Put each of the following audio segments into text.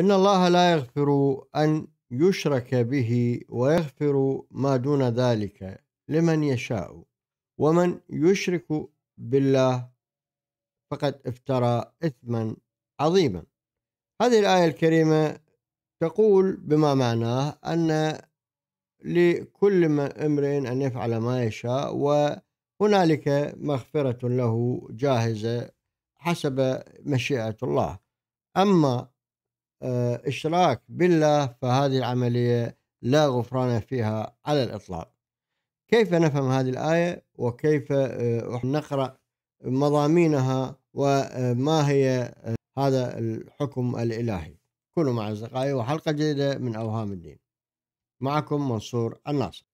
إن الله لا يغفر أن يشرك به ويغفر ما دون ذلك لمن يشاء ومن يشرك بالله فقد افترى إثما عظيما هذه الآية الكريمة تقول بما معناه أن لكل امرئ أن يفعل ما يشاء وهنالك مغفرة له جاهزة حسب مشيئة الله أما آه، اشراك بالله فهذه العمليه لا غفران فيها على الاطلاق. كيف نفهم هذه الايه وكيف آه، نقرا مضامينها وما آه، هي هذا الحكم الالهي. كونوا مع اصدقائي وحلقه جديده من اوهام الدين. معكم منصور الناصر.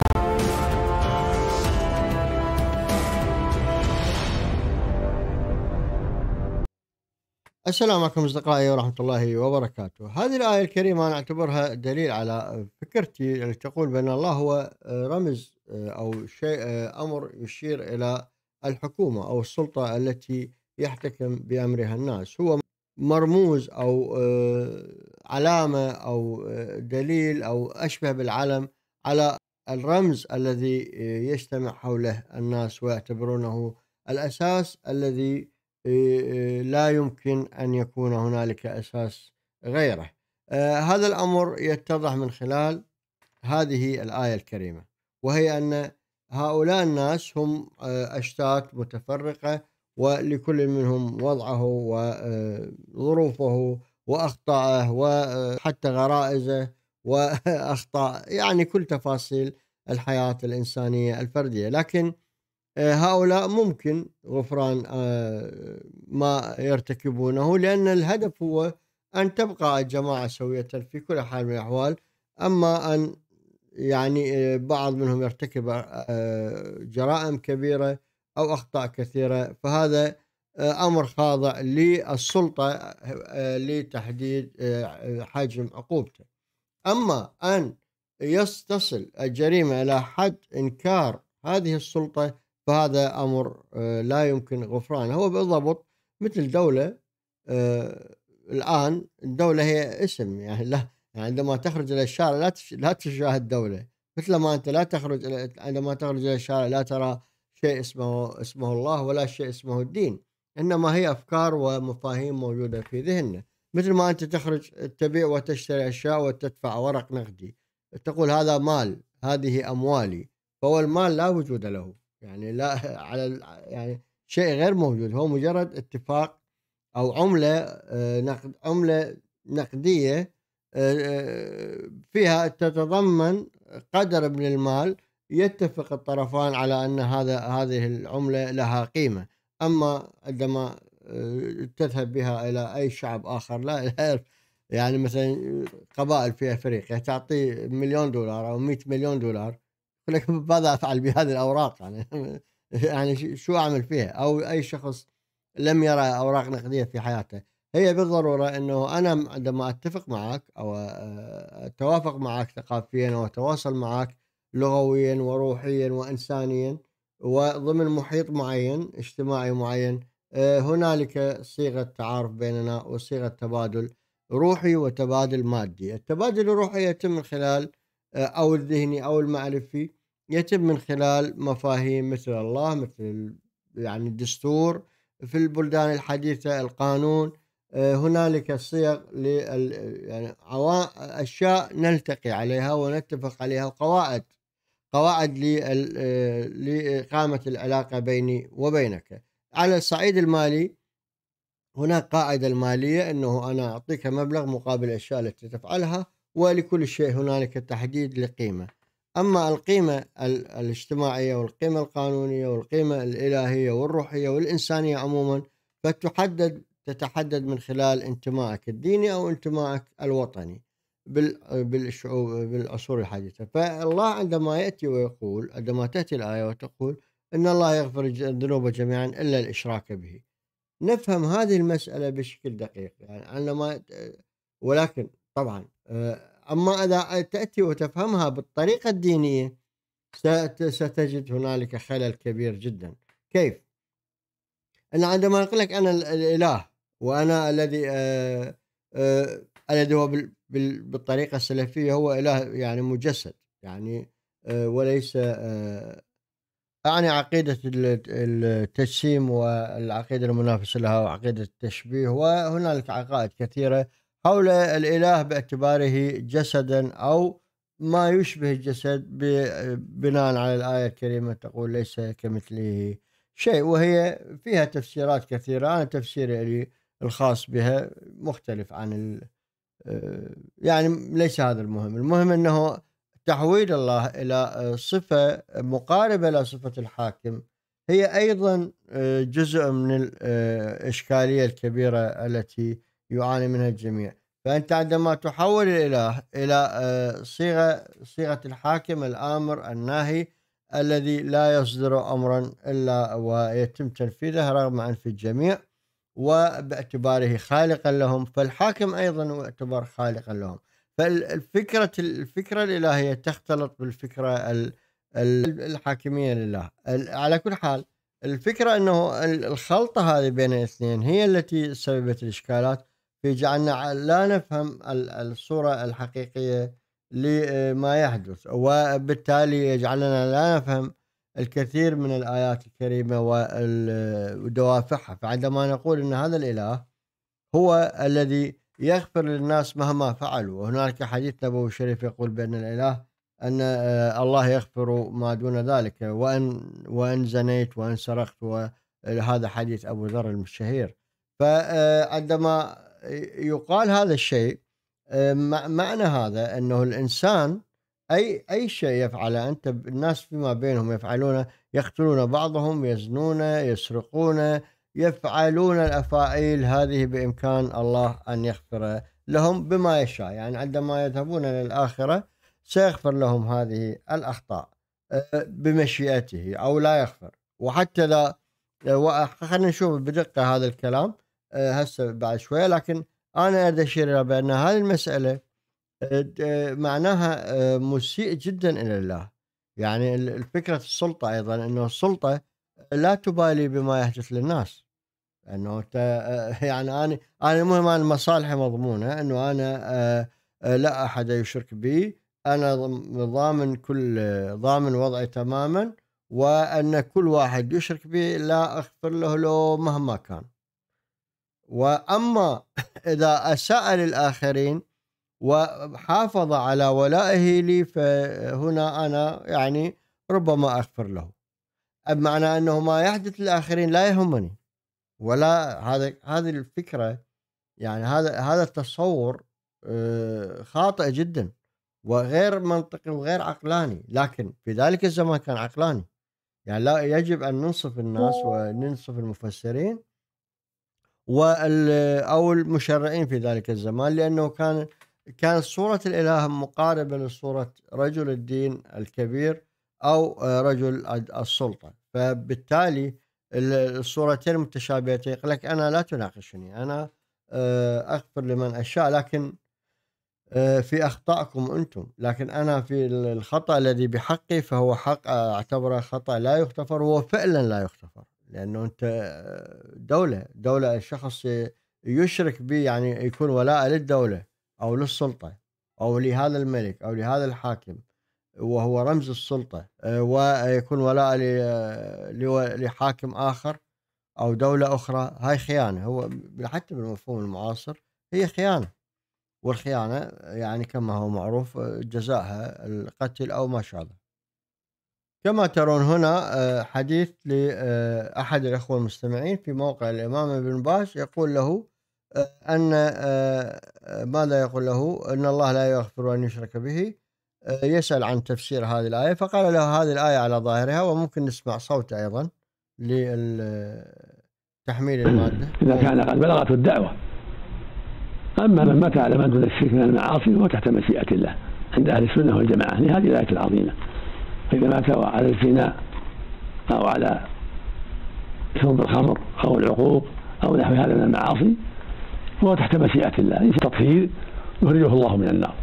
السلام عليكم اصدقائي ورحمه الله وبركاته. هذه الايه الكريمه انا اعتبرها دليل على فكرتي اللي تقول بان الله هو رمز آه، او شيء آه، امر يشير الى الحكومه او السلطه التي يحتكم بامرها الناس، هو مرموز او آه، علامه او دليل او اشبه بالعلم على الرمز الذي يجتمع حوله الناس ويعتبرونه الاساس الذي لا يمكن أن يكون هنالك أساس غيره آه، هذا الأمر يتضح من خلال هذه الآية الكريمة وهي أن هؤلاء الناس هم آه، أشتات متفرقة ولكل منهم وضعه وظروفه آه، وأخطائه وحتى غرائزه وأخطاء يعني كل تفاصيل الحياة الإنسانية الفردية لكن هؤلاء ممكن غفران آه، ما يرتكبونه لأن الهدف هو أن تبقى الجماعة سوية في كل حال من الأحوال أما أن يعني آه، بعض منهم يرتكب آه، جرائم كبيرة أو أخطاء كثيرة فهذا أمر خاضع للسلطة لتحديد حجم عقوبته أما أن يستصل الجريمة إلى حد إنكار هذه السلطة فهذا امر آه، لا يمكن غفرانه هو بالضبط مثل دوله آه، الان الدوله هي اسم يعني لا يعني عندما تخرج الى الشارع لا لا تشاهد دوله مثل ما انت لا تخرج عندما تخرج الى الشارع لا ترى شيء اسمه اسمه الله ولا شيء اسمه الدين انما هي افكار ومفاهيم موجوده في ذهننا مثل ما انت تخرج تبيع وتشتري اشياء وتدفع ورق نقدي تقول هذا مال هذه اموالي فهو المال لا وجود له يعني لا على يعني شيء غير موجود هو مجرد اتفاق او عمله آه، نقد عمله نقديه آه، آه، فيها تتضمن قدر من المال يتفق الطرفان على ان هذا هذه العمله لها قيمه اما عندما تذهب بها الى اي شعب اخر لا يعني مثلا قبائل في افريقيا تعطي مليون دولار او 100 مليون دولار لك ماذا افعل بهذه الاوراق يعني يعني شو اعمل فيها او اي شخص لم يرى اوراق نقديه في حياته هي بالضروره انه انا عندما اتفق معك او آه، اتوافق معك ثقافيا واتواصل معك لغويا وروحيا وانسانيا وضمن محيط معين اجتماعي معين آه، هنالك صيغه تعارف بيننا وصيغه تبادل روحي وتبادل مادي التبادل الروحي يتم من خلال آه، او الذهني او المعرفي يتم من خلال مفاهيم مثل الله مثل يعني الدستور في البلدان الحديثة القانون آه، هنالك صيغ لل يعني اشياء نلتقي عليها ونتفق عليها وقواعد قواعد آه، لإقامة العلاقة بيني وبينك على الصعيد المالي هناك قاعدة المالية أنه أنا أعطيك مبلغ مقابل الأشياء التي تفعلها ولكل شيء هنالك تحديد لقيمة أما القيمة الاجتماعية والقيمة القانونية والقيمة الإلهية والروحية والإنسانية عموما فتحدد تتحدد من خلال انتمائك الديني أو انتمائك الوطني بالشعوب بالعصور الحديثة فالله عندما يأتي ويقول عندما تأتي الآية وتقول إن الله يغفر الذنوب جميعا إلا الإشراك به نفهم هذه المسألة بشكل دقيق يعني عندما ولكن طبعا آه، أما إذا تأتي وتفهمها بالطريقة الدينية ستجد هنالك خلل كبير جدا كيف؟ أنا عندما أقول لك أنا الإله وأنا الذي آه، آه، الذي هو بالطريقة السلفية هو إله يعني مجسد يعني آه، وليس أعني عقيدة التجسيم والعقيدة المنافسة لها وعقيدة التشبيه وهنالك عقائد كثيرة حول الإله باعتباره جسدا أو ما يشبه الجسد بناء على الآية الكريمة تقول ليس كمثله شيء وهي فيها تفسيرات كثيرة أنا تفسيري الخاص بها مختلف عن ال آه، يعني ليس هذا المهم المهم أنه تحويل الله إلى صفة مقاربة لصفة الحاكم هي أيضا آه، جزء من الإشكالية آه، الكبيرة التي يعاني منها الجميع فانت عندما تحول الاله الى آه، صيغه صيغه الحاكم الامر الناهي الذي لا يصدر امرا الا ويتم تنفيذه رغم انف الجميع وباعتباره خالقا لهم فالحاكم ايضا يعتبر خالقا لهم فالفكره الفكره الالهيه تختلط بالفكره الحاكميه لله على كل حال الفكره انه الخلطه هذه بين الاثنين هي التي سببت الاشكالات يجعلنا لا نفهم الصورة الحقيقية لما يحدث وبالتالي يجعلنا لا نفهم الكثير من الآيات الكريمة ودوافعها فعندما نقول أن هذا الإله هو الذي يغفر للناس مهما فعلوا وهناك حديث نبوي شريف يقول بأن الإله أن آه، الله يغفر ما دون ذلك وأن وأن زنيت وأن سرقت وهذا حديث أبو ذر الشهير فعندما آه، يقال هذا الشيء آه، معنى هذا انه الانسان اي اي شيء يفعله انت الناس فيما بينهم يفعلونه يقتلون بعضهم يزنون يسرقون يفعلون الافاعيل هذه بامكان الله ان يغفر لهم بما يشاء يعني عندما يذهبون للاخره سيغفر لهم هذه الاخطاء آه، بمشيئته او لا يغفر وحتى لا آه، خلينا نشوف بدقه هذا الكلام آه، هسه بعد شويه لكن انا اريد اشير الى بان هذه المساله آه، آه، معناها مسيء جدا الى الله يعني فكره السلطه ايضا انه السلطه لا تبالي بما يحدث للناس انه يعني انا انا المهم انا مصالحي مضمونه انه انا لا احد يشرك بي انا ضامن كل ضامن وضعي تماما وان كل واحد يشرك بي لا اغفر له لو مهما كان واما اذا اساء للاخرين وحافظ على ولائه لي فهنا انا يعني ربما اغفر له بمعنى انه ما يحدث للاخرين لا يهمني ولا هذا هذه الفكره يعني هذا هذا التصور آه، خاطئ جدا وغير منطقي وغير عقلاني لكن في ذلك الزمان كان عقلاني يعني لا يجب ان ننصف الناس وننصف المفسرين او المشرعين في ذلك الزمان لانه كان كان صوره الاله مقاربه لصوره رجل الدين الكبير او آه، رجل السلطه فبالتالي الصورتين متشابهتين يقول لك انا لا تناقشني انا آه، اغفر لمن اشاء لكن آه، في اخطائكم انتم لكن انا في الخطا الذي بحقي فهو حق اعتبره خطا لا يغتفر وهو فعلا لا يغتفر لانه انت دوله دوله الشخص يشرك به يعني يكون ولاء للدوله او للسلطه او لهذا الملك او لهذا الحاكم وهو رمز السلطه آه، ويكون ولاء آه، لحاكم اخر او دوله اخرى هاي خيانه هو حتى بالمفهوم المعاصر هي خيانه والخيانه يعني كما هو معروف آه، جزاءها القتل او ما شابه كما ترون هنا آه، حديث لأحد آه، الأخوة المستمعين في موقع الإمام ابن باز يقول له آه، أن ماذا يقول له أن الله لا يغفر أن يشرك به يسأل عن تفسير هذه الآية فقال له هذه الآية على ظاهرها وممكن نسمع صوت أيضا لتحميل المادة إذا كان قد بلغته الدعوة أما من مات على ما دون الشرك من المعاصي وتحت مشيئة الله عند أهل السنة والجماعة لهذه الآية العظيمة إذا مات على الزنا أو على شرب الخمر أو العقوق أو نحو هذا من المعاصي هو تحت مشيئة الله إن شاء تطهير يخرجه الله من النار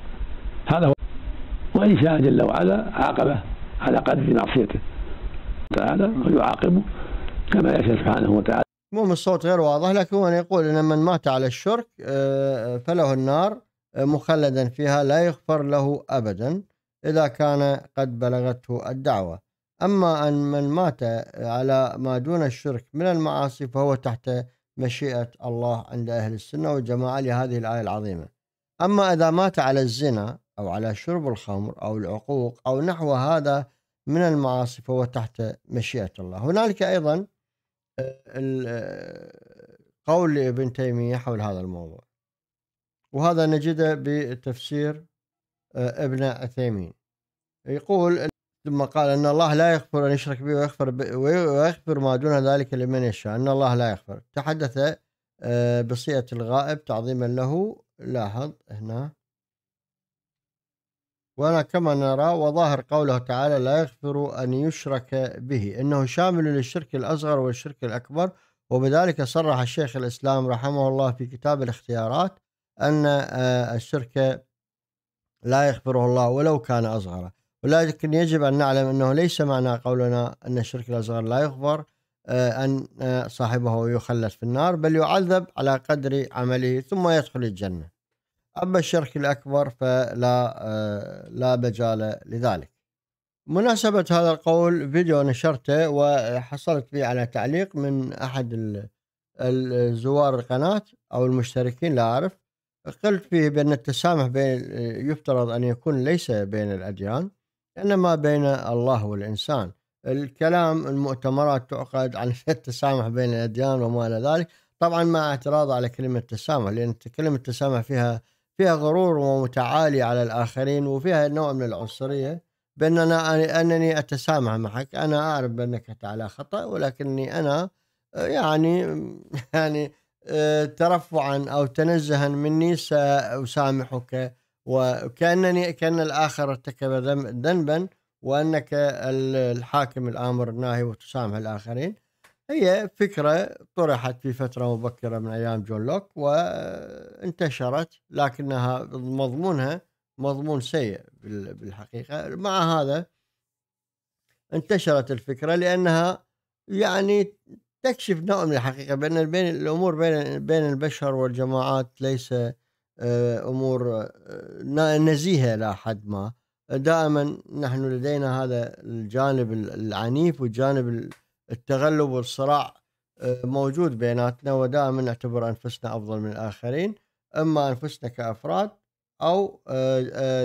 هذا هو وإن شاء جل وعلا عاقبه على قدر معصيته تعالى ويعاقبه كما يشاء سبحانه وتعالى المهم الصوت غير واضح لكن هو يقول ان من مات على الشرك آه، فله النار آه، مخلدا فيها لا يغفر له ابدا إذا كان قد بلغته الدعوة أما أن من مات على ما دون الشرك من المعاصي فهو تحت مشيئة الله عند أهل السنة والجماعة لهذه الآية العظيمة أما إذا مات على الزنا أو على شرب الخمر أو العقوق أو نحو هذا من المعاصي فهو تحت مشيئة الله هنالك أيضا قول لابن تيمية حول هذا الموضوع وهذا نجده بتفسير ابن عثيمين يقول ثم قال ان الله لا يغفر ان يشرك به ويغفر ويغفر ما دون ذلك لمن يشاء ان الله لا يغفر تحدث آه، بصيغه الغائب تعظيما له لاحظ هنا وأنا كما نرى وظاهر قوله تعالى لا يغفر أن يشرك به إنه شامل للشرك الأصغر والشرك الأكبر وبذلك صرح الشيخ الإسلام رحمه الله في كتاب الاختيارات أن آه، الشرك لا يخبره الله ولو كان أصغر ولكن يجب أن نعلم أنه ليس معنى قولنا أن الشرك الأصغر لا يخبر آه، أن آه، صاحبه يخلد في النار بل يعذب على قدر عمله ثم يدخل الجنة أما الشرك الأكبر فلا آه، لا مجال لذلك مناسبة هذا القول فيديو نشرته وحصلت فيه على تعليق من أحد الزوار القناة أو المشتركين لا أعرف قلت فيه بأن التسامح بين آه، يفترض أن يكون ليس بين الأديان إنما بين الله والإنسان الكلام المؤتمرات تعقد عن التسامح بين الأديان وما إلى ذلك طبعا مع اعتراض على كلمة التسامح لأن كلمة التسامح فيها فيها غرور ومتعالي على الآخرين وفيها نوع من العنصرية بأننا أنني أتسامح معك أنا أعرف بأنك على خطأ ولكني أنا آه، يعني يعني ترفعا أو تنزها مني سأسامحك وكأنني كأن الآخر ارتكب ذنبا وأنك الحاكم الآمر الناهي وتسامح الآخرين هي فكرة طرحت في فترة مبكرة من أيام جون لوك وانتشرت لكنها مضمونها مضمون سيء بالحقيقة مع هذا انتشرت الفكرة لأنها يعني تكشف نوع من الحقيقة بأن بين الأمور بين بين البشر والجماعات ليس آه، أمور آه، نزيهة إلى حد ما دائما نحن لدينا هذا الجانب العنيف والجانب التغلب والصراع آه، موجود بيناتنا ودائما نعتبر أنفسنا أفضل من الآخرين إما أنفسنا كأفراد أو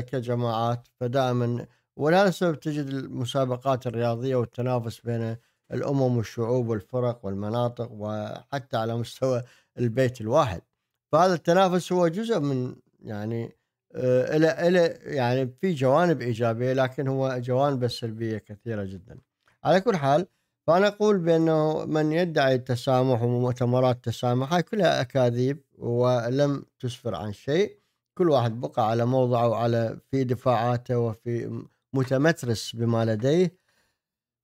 كجماعات فدائما ولهذا السبب تجد المسابقات الرياضية والتنافس بين الأمم والشعوب والفرق والمناطق وحتى على مستوى البيت الواحد فهذا التنافس هو جزء من يعني آه، إلى إلى يعني في جوانب إيجابية لكن هو جوانب سلبية كثيرة جدا على كل حال فأنا أقول بأنه من يدعي التسامح ومؤتمرات التسامح هاي كلها أكاذيب ولم تسفر عن شيء كل واحد بقى على موضعه وعلى في دفاعاته وفي متمترس بما لديه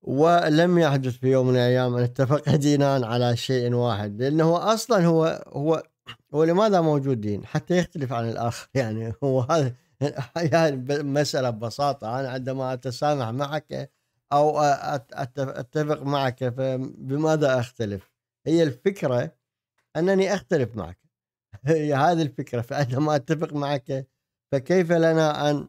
ولم يحدث في يوم من الايام ان اتفق دينان على شيء واحد لانه اصلا هو هو هو لماذا موجود دين؟ حتى يختلف عن الاخر يعني هو هذا يعني مساله ببساطه انا عندما اتسامح معك او اتفق معك فبماذا اختلف؟ هي الفكره انني اختلف معك هي هذه الفكره فعندما اتفق معك فكيف لنا ان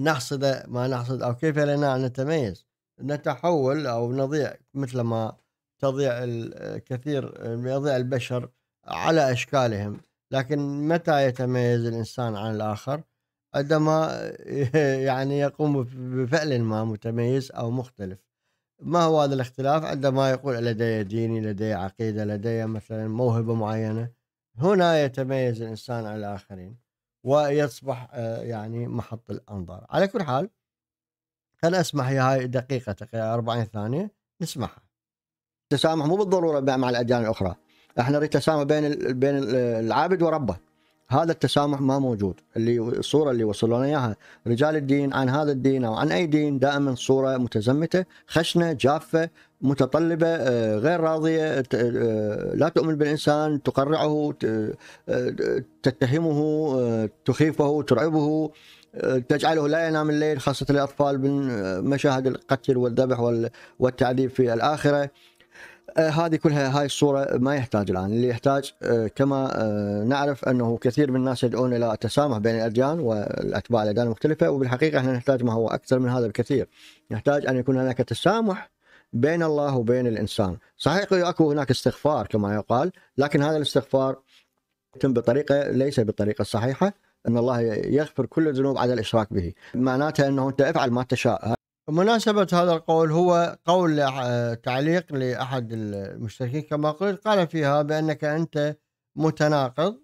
نحصد ما نحصد او كيف لنا ان نتميز؟ نتحول او نضيع مثل ما تضيع الكثير آه، آه، يضيع البشر على اشكالهم لكن متى يتميز الانسان عن الاخر؟ عندما آه، يعني يقوم بفعل ما متميز او مختلف ما هو هذا الاختلاف عندما يقول لدي ديني لدي عقيده لدي مثلا موهبه معينه هنا يتميز الانسان عن الاخرين ويصبح يعني محط الانظار على كل حال خل اسمح يا هاي دقيقه تقريبا 40 ثانيه نسمعها التسامح مو بالضروره مع الاديان الاخرى احنا نريد تسامح بين بين العابد وربه هذا التسامح ما موجود اللي الصوره اللي وصلونا اياها رجال الدين عن هذا الدين او عن اي دين دائما صوره متزمته خشنه جافه متطلبه آه، غير راضيه آه، لا تؤمن بالانسان تقرعه آه، تتهمه تخيفه ترعبه تجعله لا ينام الليل خاصة الأطفال من آه، مشاهد القتل والذبح والتعذيب في الآخرة آه، هذه كلها هاي الصورة ما يحتاج الآن اللي يحتاج آه، كما نعرف أنه كثير من الناس يدعون إلى التسامح بين الأديان والأتباع الأديان المختلفة وبالحقيقة احنا نحتاج ما هو أكثر من هذا بكثير نحتاج أن يكون هناك تسامح بين الله وبين الإنسان صحيح أكو هناك استغفار كما يقال لكن هذا الاستغفار يتم بطريقة ليس بالطريقة الصحيحة ان الله يغفر كل الذنوب عدا الاشراك به معناته انه انت افعل ما تشاء مناسبة هذا القول هو قول تعليق لأحد المشتركين كما قلت قال فيها بأنك أنت متناقض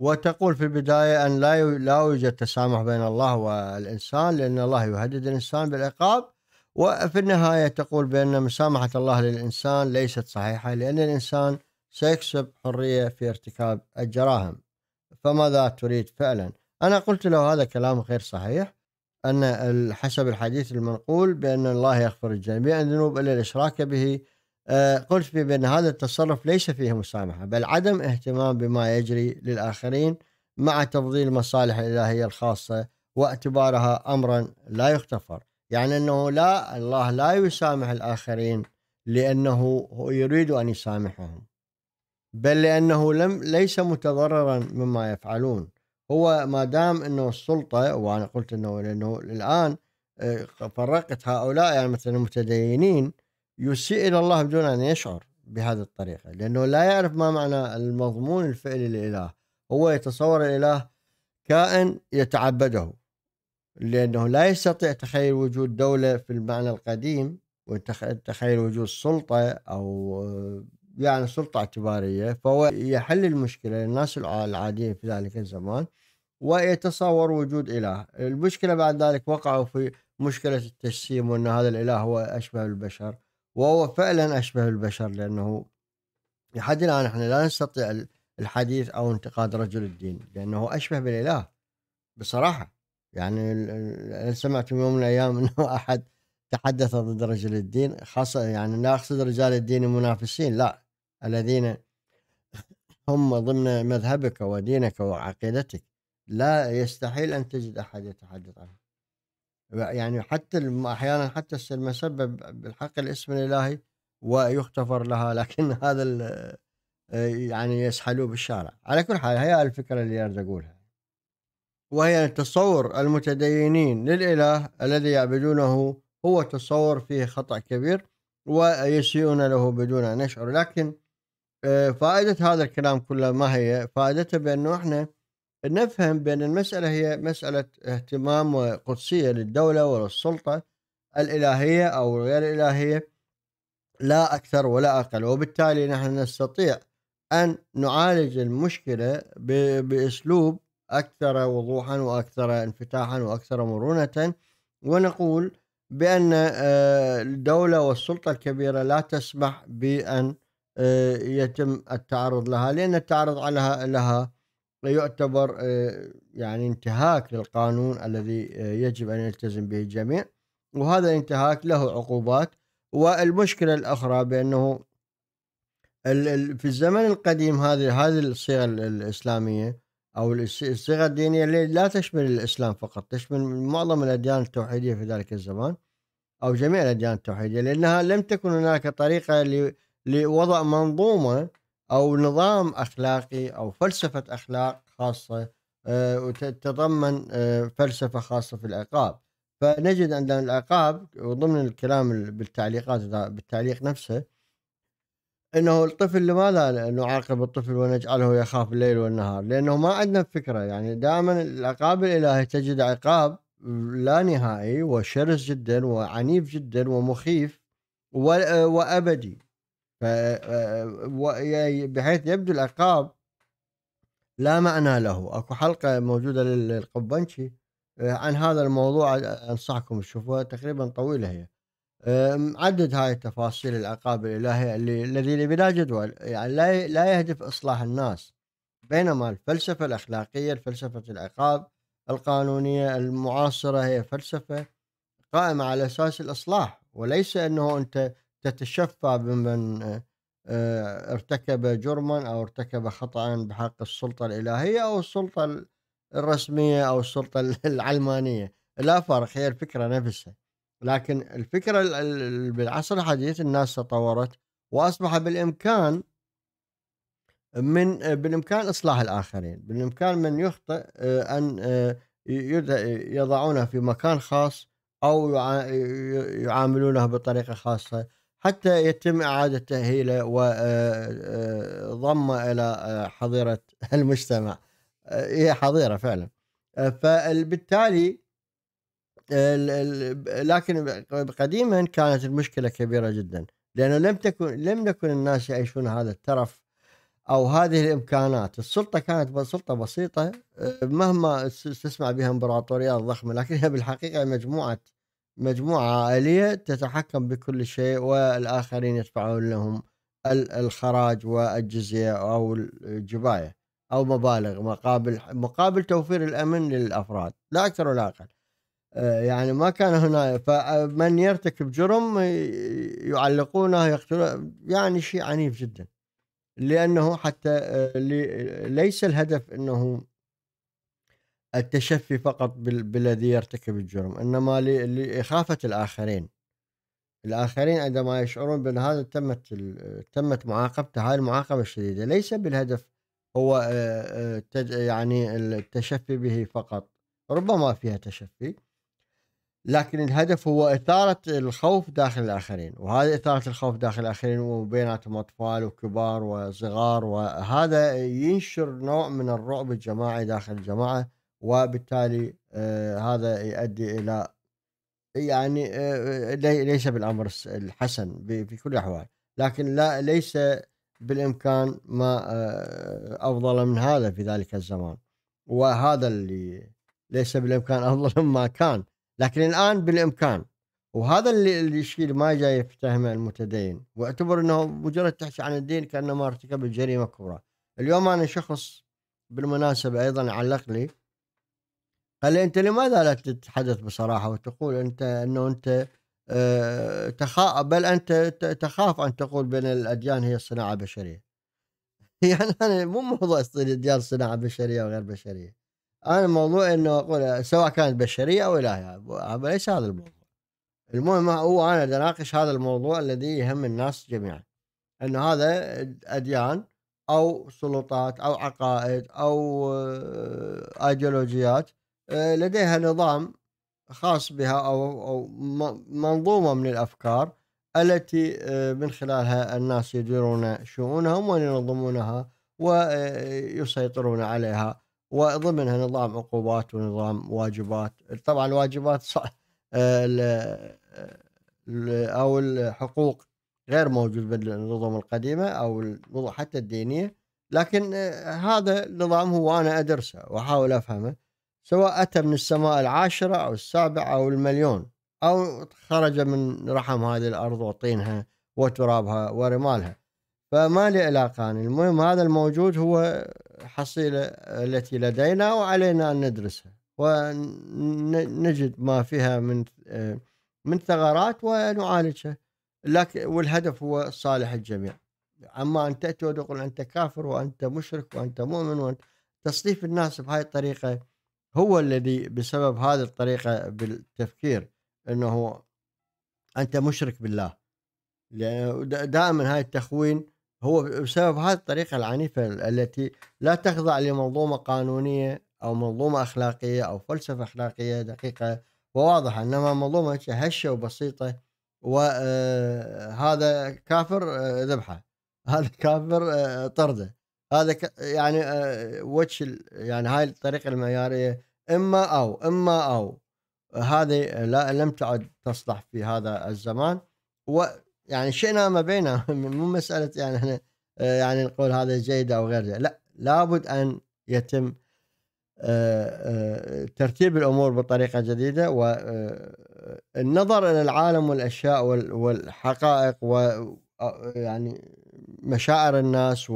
وتقول في البداية أن لا لا يوجد تسامح بين الله والإنسان لأن الله يهدد الإنسان بالعقاب وفي النهاية تقول بأن مسامحة الله للإنسان ليست صحيحة لأن الإنسان سيكسب حرية في ارتكاب الجراهم فماذا تريد فعلا أنا قلت له هذا كلام غير صحيح أن حسب الحديث المنقول بأن الله يغفر الجميع الذنوب إلا الإشراك به آه، قلت بأن هذا التصرف ليس فيه مسامحة بل عدم اهتمام بما يجري للآخرين مع تفضيل المصالح الإلهية الخاصة واعتبارها أمرا لا يغتفر يعني أنه لا الله لا يسامح الآخرين لأنه يريد أن يسامحهم بل لأنه لم ليس متضررا مما يفعلون هو ما دام أنه السلطة وأنا قلت أنه لأنه الآن آه، فرقت هؤلاء يعني مثلا المتدينين يسيء إلى الله بدون أن يشعر بهذه الطريقة لأنه لا يعرف ما معنى المضمون الفعلي للإله هو يتصور الإله كائن يتعبده لأنه لا يستطيع تخيل وجود دولة في المعنى القديم وتخيل وجود سلطة أو آه، يعني سلطة اعتبارية فهو يحل المشكلة للناس العادية في ذلك الزمان ويتصور وجود إله المشكلة بعد ذلك وقعوا في مشكلة التجسيم وأن هذا الإله هو أشبه البشر وهو فعلا أشبه البشر لأنه لحد الآن احنا لا نستطيع الحديث أو انتقاد رجل الدين لأنه أشبه بالإله بصراحة يعني سمعت في يوم من الأيام أنه أحد تحدث ضد رجل الدين خاصة يعني لا أقصد رجال الدين المنافسين لا الذين هم ضمن مذهبك ودينك وعقيدتك لا يستحيل أن تجد أحد يتحدث عنه يعني حتى أحيانا حتى المسبب بالحق الاسم الإلهي ويختفر لها لكن هذا يعني يسحلوه بالشارع على كل حال هي الفكرة اللي أريد أقولها وهي تصور المتدينين للإله الذي يعبدونه هو تصور فيه خطأ كبير ويسيئون له بدون أن يشعروا لكن آه، فائدة هذا الكلام كله ما هي فائدته بأنه احنا نفهم بأن المسألة هي مسألة اهتمام وقدسية للدولة وللسلطة الإلهية أو غير الإلهية لا أكثر ولا أقل وبالتالي نحن نستطيع أن نعالج المشكلة بأسلوب أكثر وضوحا وأكثر انفتاحا وأكثر مرونة ونقول بأن آه، الدولة والسلطة الكبيرة لا تسمح بأن آه، يتم التعرض لها لأن التعرض عليها لها يعتبر آه، يعني انتهاك للقانون الذي آه، يجب أن يلتزم به الجميع وهذا الانتهاك له عقوبات والمشكلة الأخرى بأنه في الزمن القديم هذه هذه الصيغة الإسلامية أو الصيغة الدينية لا تشمل الإسلام فقط تشمل معظم الأديان التوحيدية في ذلك الزمان أو جميع الأديان التوحيدية لأنها لم تكن هناك طريقة لوضع منظومه او نظام اخلاقي او فلسفه اخلاق خاصه آه، وتتضمن آه، فلسفه خاصه في العقاب فنجد عندنا العقاب وضمن الكلام بالتعليقات بالتعليق نفسه انه الطفل لماذا نعاقب الطفل ونجعله يخاف الليل والنهار؟ لانه ما عندنا فكره يعني دائما العقاب الالهي تجد عقاب لا نهائي وشرس جدا وعنيف جدا ومخيف آه، وابدي آه، بحيث يبدو العقاب لا معنى له اكو حلقه موجوده للقبنشي آه، عن هذا الموضوع آه، انصحكم تشوفوها تقريبا طويله هي عدد هاي التفاصيل العقاب الالهي اللي الذي بلا جدول يعني لا لا يهدف اصلاح الناس بينما الفلسفه الاخلاقيه فلسفه العقاب القانونيه المعاصره هي فلسفه قائمه على اساس الاصلاح وليس انه انت تتشفى بمن آه، آه، ارتكب جرما او ارتكب خطا بحق السلطه الالهيه او السلطه الرسميه او السلطه العلمانيه لا فرق هي الفكره نفسها لكن الفكره بالعصر الحديث الناس تطورت واصبح بالامكان من آه، بالامكان اصلاح الاخرين بالامكان من يخطئ ان يضعونه في مكان خاص او يعاملونه بطريقه خاصه حتى يتم إعادة تأهيله آه، وضمه آه، إلى آه، حظيرة المجتمع هي حظيرة فعلا فبالتالي لكن قديما كانت المشكلة كبيرة جدا لأنه لم تكن لم يكن الناس يعيشون هذا الترف أو هذه الإمكانات السلطة كانت سلطة بسيطة مهما تسمع بها امبراطوريات ضخمة لكنها بالحقيقة مجموعة مجموعة آلية تتحكم بكل شيء والآخرين يدفعون لهم الخراج والجزية أو الجباية أو مبالغ مقابل مقابل توفير الأمن للأفراد لا أكثر ولا أقل آه، يعني ما كان هنا فمن يرتكب جرم يعلقونه يقتلونه يعني شيء عنيف جدا لأنه حتى آه، ليس الهدف أنه التشفي فقط بالذي يرتكب الجرم انما لاخافه الاخرين الاخرين عندما يشعرون بان هذا تمت تمت معاقبته هاي المعاقبه الشديده ليس بالهدف هو آه، آه، يعني التشفي به فقط ربما فيها تشفي لكن الهدف هو إثارة الخوف داخل الآخرين وهذه إثارة الخوف داخل الآخرين وبيناتهم أطفال وكبار وصغار وهذا ينشر نوع من الرعب الجماعي داخل الجماعة وبالتالي آه، هذا يؤدي الى يعني آه، ليس بالامر الحسن في كل الاحوال لكن لا ليس بالامكان ما آه، افضل من هذا في ذلك الزمان وهذا اللي ليس بالامكان افضل مما كان لكن الان بالامكان وهذا اللي الشيء ما جاي يفتهمه المتدين واعتبر انه مجرد تحكي عن الدين كانه ما ارتكب جريمه كبرى اليوم انا شخص بالمناسبه ايضا علق لي لي انت لماذا لا تتحدث بصراحه وتقول انت انه انت آه، تخا بل انت تخاف ان تقول بين الاديان هي صناعه بشريه يعني انا مو موضوع الاديان صناعه بشريه وغير بشريه انا الموضوع انه اقول سواء كانت بشريه او الهيه ليس هذا الموضوع المهم هو انا اناقش هذا الموضوع الذي يهم الناس جميعا انه هذا اديان او سلطات او عقائد او ايديولوجيات آه، آه، لديها نظام خاص بها او او منظومه من الافكار التي آه، من خلالها الناس يديرون شؤونهم وينظمونها ويسيطرون عليها وضمنها نظام عقوبات ونظام واجبات طبعا الواجبات صح آه، او الحقوق غير موجود بالنظم القديمه او حتى الدينيه لكن هذا النظام هو انا ادرسه واحاول افهمه سواء أتى من السماء العاشرة أو السابعة أو المليون أو خرج من رحم هذه الأرض وطينها وترابها ورمالها فما لي علاقة المهم هذا الموجود هو حصيلة التي لدينا وعلينا أن ندرسها ونجد ما فيها من من ثغرات ونعالجها لكن والهدف هو صالح الجميع اما ان تاتي وتقول انت كافر وانت مشرك وانت مؤمن وانت تصنيف الناس بهاي الطريقه هو الذي بسبب هذه الطريقه بالتفكير انه انت مشرك بالله دائما هاي التخوين هو بسبب هذه الطريقه العنيفه التي لا تخضع لمنظومه قانونيه او منظومه اخلاقيه او فلسفه اخلاقيه دقيقه وواضحه انما منظومه هشه وبسيطه وهذا آه، كافر آه، ذبحه هذا كافر آه، طرده هذا يعني آه، وش يعني هاي الطريقه المعياريه اما او اما او هذه لا لم تعد تصلح في هذا الزمان ويعني شئنا ما بينا مو مساله يعني احنا آه، يعني نقول هذا جيد او غير جيد لا لابد ان يتم آه، ترتيب الامور بطريقه جديده والنظر الى العالم والاشياء والحقائق و يعني مشاعر الناس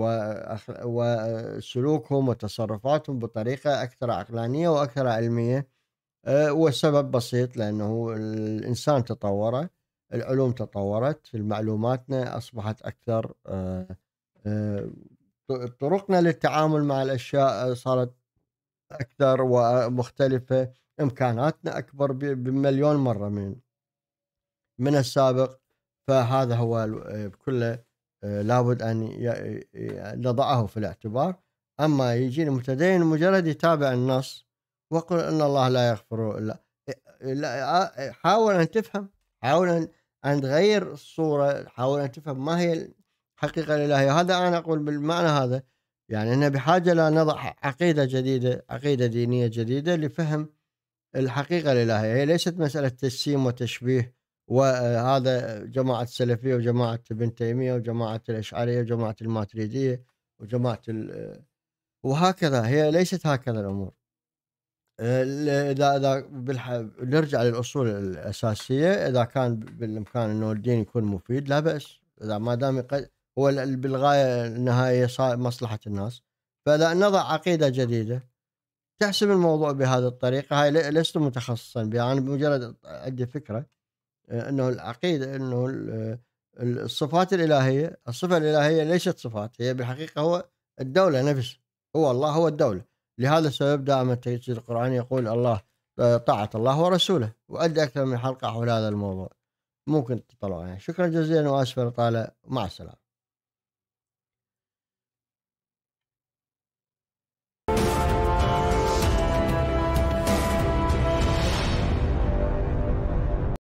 وسلوكهم وتصرفاتهم بطريقة أكثر عقلانية وأكثر علمية آه، والسبب بسيط لأنه الإنسان تطور العلوم تطورت معلوماتنا أصبحت أكثر آه، آه، طرقنا للتعامل مع الأشياء صارت أكثر ومختلفة إمكاناتنا أكبر بمليون مرة من من السابق فهذا هو كله آه، لابد ان يعني نضعه في الاعتبار اما يجي المتدين مجرد يتابع النص وقل ان الله لا يغفر الا لا حاول ان تفهم حاول ان تغير الصوره حاول ان تفهم ما هي الحقيقه الالهيه هذا انا اقول بالمعنى هذا يعني انه بحاجه لا نضع عقيده جديده عقيده دينيه جديده لفهم الحقيقه الالهيه هي ليست مساله تجسيم وتشبيه وهذا جماعة السلفية وجماعة ابن تيمية وجماعة الأشعرية وجماعة الماتريدية وجماعة ال... وهكذا هي ليست هكذا الأمور إذا إذا بالح... نرجع للأصول الأساسية إذا كان بالإمكان أنه الدين يكون مفيد لا بأس إذا ما دام يقد... هو بالغاية النهائية مصلحة الناس فإذا نضع عقيدة جديدة تحسب الموضوع بهذه الطريقة هاي لست متخصصا بها أنا بمجرد عندي فكرة انه العقيده انه الصفات الالهيه الصفه الالهيه ليست صفات هي بالحقيقه هو الدوله نفسها هو الله هو الدوله لهذا السبب دائما تجد القران يقول الله آه، طاعه الله ورسوله وادي اكثر من حلقه حول هذا الموضوع ممكن تطلعوا شكرا جزيلا واسفه طالع مع السلامه